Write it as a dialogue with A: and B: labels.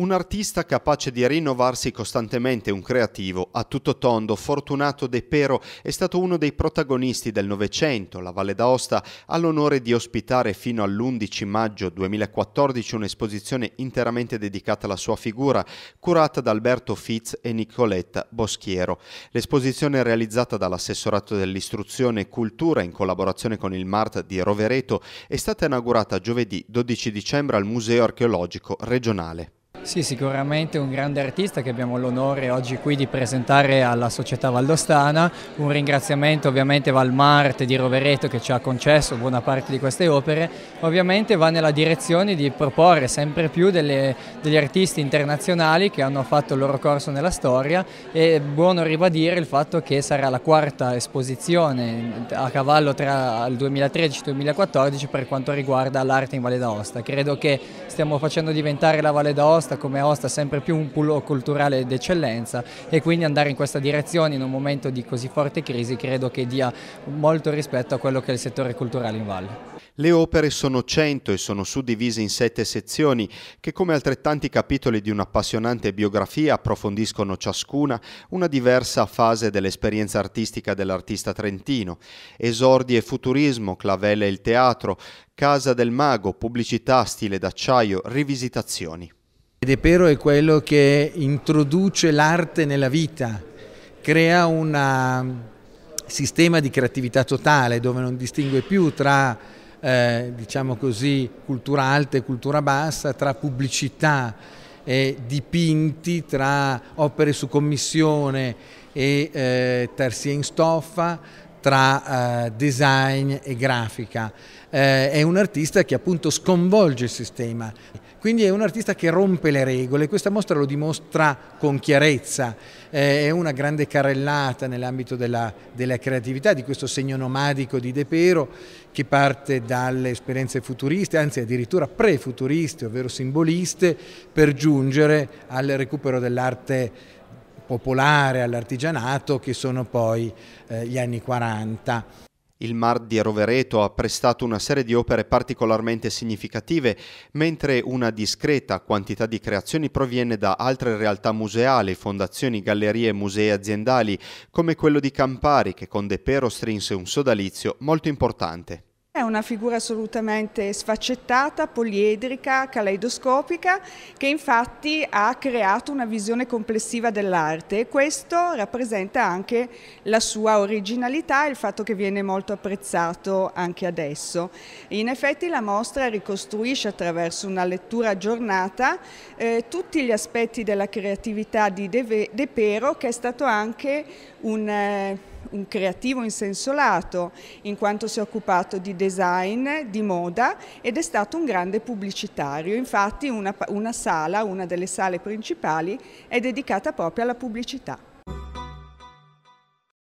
A: Un artista capace di rinnovarsi costantemente, un creativo a tutto tondo, Fortunato De Pero è stato uno dei protagonisti del Novecento. La Valle d'Aosta ha l'onore di ospitare fino all'11 maggio 2014 un'esposizione interamente dedicata alla sua figura, curata da Alberto Fitz e Nicoletta Boschiero. L'esposizione realizzata dall'assessorato dell'istruzione e cultura in collaborazione con il MART di Rovereto è stata inaugurata giovedì 12 dicembre al Museo archeologico regionale.
B: Sì, sicuramente un grande artista che abbiamo l'onore oggi qui di presentare alla società valdostana. Un ringraziamento ovviamente va al Marte di Rovereto che ci ha concesso buona parte di queste opere. Ovviamente va nella direzione di proporre sempre più delle, degli artisti internazionali che hanno fatto il loro corso nella storia e è buono ribadire il fatto che sarà la quarta esposizione a cavallo tra il 2013 e il 2014 per quanto riguarda l'arte in Valle d'Aosta. Credo che stiamo facendo diventare la Valle d'Aosta come Aosta sempre più un pullo culturale d'eccellenza e quindi andare in questa direzione in un momento di così forte crisi credo che dia molto rispetto a quello che è il settore culturale in valle.
A: Le opere sono 100 e sono suddivise in sette sezioni che come altrettanti capitoli di un'appassionante biografia approfondiscono ciascuna una diversa fase dell'esperienza artistica dell'artista trentino. Esordi e futurismo, clavelle e il teatro, casa del mago, pubblicità, stile d'acciaio, rivisitazioni. Depero è quello che introduce l'arte nella vita, crea un
C: um, sistema di creatività totale dove non distingue più tra eh, diciamo così, cultura alta e cultura bassa, tra pubblicità e dipinti, tra opere su commissione e eh, tarsia in stoffa, tra eh, design e grafica. Eh, è un artista che appunto sconvolge il sistema, quindi è un artista che rompe le regole, questa mostra lo dimostra con chiarezza, eh, è una grande carrellata nell'ambito della, della, creatività di questo segno nomadico di De Pero che parte dalle esperienze futuriste, anzi addirittura pre-futuriste, ovvero simboliste, per giungere al recupero dell'arte popolare all'artigianato che sono poi eh, gli anni 40.
A: Il Mar di Rovereto ha prestato una serie di opere particolarmente significative, mentre una discreta quantità di creazioni proviene da altre realtà museali, fondazioni, gallerie e musei aziendali, come quello di Campari, che con De Pero strinse un sodalizio molto importante.
D: È una figura assolutamente sfaccettata, poliedrica, caleidoscopica, che infatti ha creato una visione complessiva dell'arte e questo rappresenta anche la sua originalità e il fatto che viene molto apprezzato anche adesso. In effetti la mostra ricostruisce attraverso una lettura aggiornata eh, tutti gli aspetti della creatività di De, Ve De Pero che è stato anche un... Eh, un creativo in senso lato, in quanto si è occupato di design, di moda ed è stato un grande pubblicitario. Infatti una, una sala, una delle sale principali, è dedicata proprio alla pubblicità.